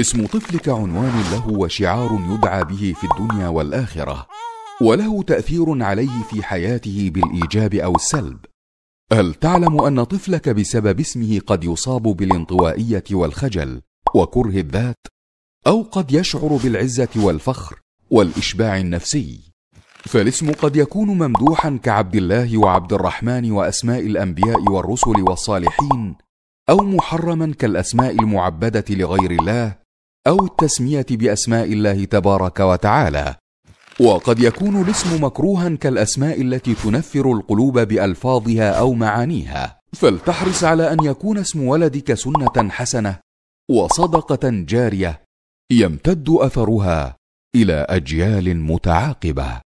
اسم طفلك عنوان له وشعار يدعى به في الدنيا والاخره وله تاثير عليه في حياته بالايجاب او السلب هل تعلم ان طفلك بسبب اسمه قد يصاب بالانطوائيه والخجل وكره الذات او قد يشعر بالعزه والفخر والاشباع النفسي فالاسم قد يكون ممدوحا كعبد الله وعبد الرحمن واسماء الانبياء والرسل والصالحين او محرما كالاسماء المعبده لغير الله أو التسمية بأسماء الله تبارك وتعالى وقد يكون الاسم مكروها كالاسماء التي تنفر القلوب بالفاظها او معانيها فلتحرص على ان يكون اسم ولدك سنه حسنه وصدقه جاريه يمتد اثرها الى اجيال متعاقبه